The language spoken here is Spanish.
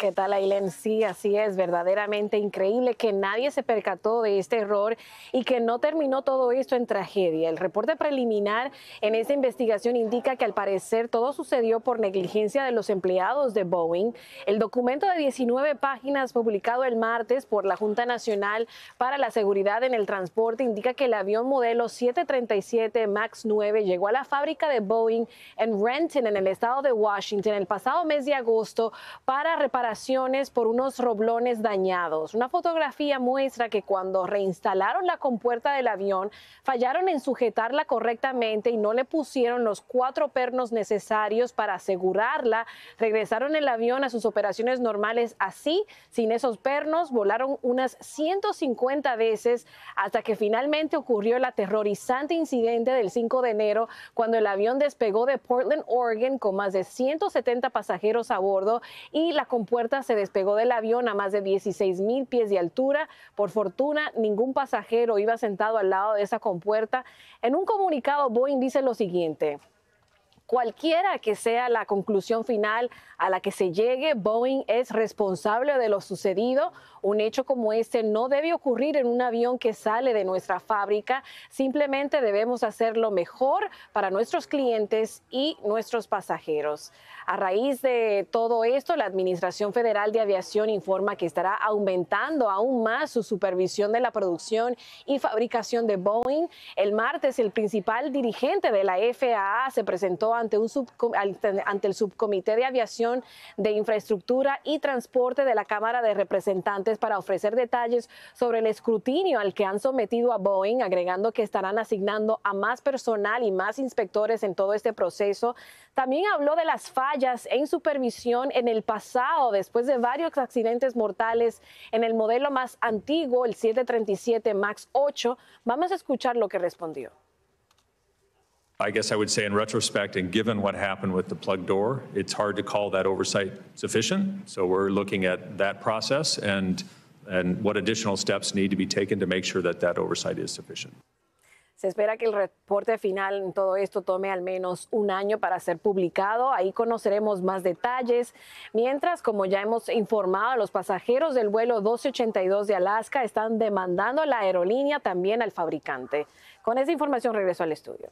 ¿Qué tal, Ailen? Sí, así es, verdaderamente increíble que nadie se percató de este error y que no terminó todo esto en tragedia. El reporte preliminar en esta investigación indica que al parecer todo sucedió por negligencia de los empleados de Boeing. El documento de 19 páginas publicado el martes por la Junta Nacional para la Seguridad en el Transporte indica que el avión modelo 737 MAX 9 llegó a la fábrica de Boeing en Renton, en el estado de Washington, el pasado mes de agosto para reparar por unos roblones dañados. Una fotografía muestra que cuando reinstalaron la compuerta del avión, fallaron en sujetarla correctamente y no le pusieron los cuatro pernos necesarios para asegurarla. Regresaron el avión a sus operaciones normales así, sin esos pernos, volaron unas 150 veces hasta que finalmente ocurrió el aterrorizante incidente del 5 de enero cuando el avión despegó de Portland, Oregon, con más de 170 pasajeros a bordo y la compuerta se despegó del avión a más de 16 mil pies de altura. Por fortuna, ningún pasajero iba sentado al lado de esa compuerta. En un comunicado, Boeing dice lo siguiente. Cualquiera que sea la conclusión final a la que se llegue, Boeing es responsable de lo sucedido. Un hecho como este no debe ocurrir en un avión que sale de nuestra fábrica. Simplemente debemos hacerlo mejor para nuestros clientes y nuestros pasajeros. A raíz de todo esto, la Administración Federal de Aviación informa que estará aumentando aún más su supervisión de la producción y fabricación de Boeing. El martes, el principal dirigente de la FAA se presentó a ante, un ante el Subcomité de Aviación de Infraestructura y Transporte de la Cámara de Representantes para ofrecer detalles sobre el escrutinio al que han sometido a Boeing, agregando que estarán asignando a más personal y más inspectores en todo este proceso. También habló de las fallas en supervisión en el pasado, después de varios accidentes mortales en el modelo más antiguo, el 737 MAX 8. Vamos a escuchar lo que respondió. I guess I would say in retrospect, and given what happened with the plug door, it's hard to call that oversight sufficient. So we're looking at that process and, and what additional steps need to be taken to make sure that that oversight is sufficient. Se espera que el reporte final en todo esto tome al menos un año para ser publicado. Ahí conoceremos más detalles. Mientras, como ya hemos informado, los pasajeros del vuelo 1282 de Alaska están demandando a la aerolínea, también al fabricante. Con esa información regreso al estudio.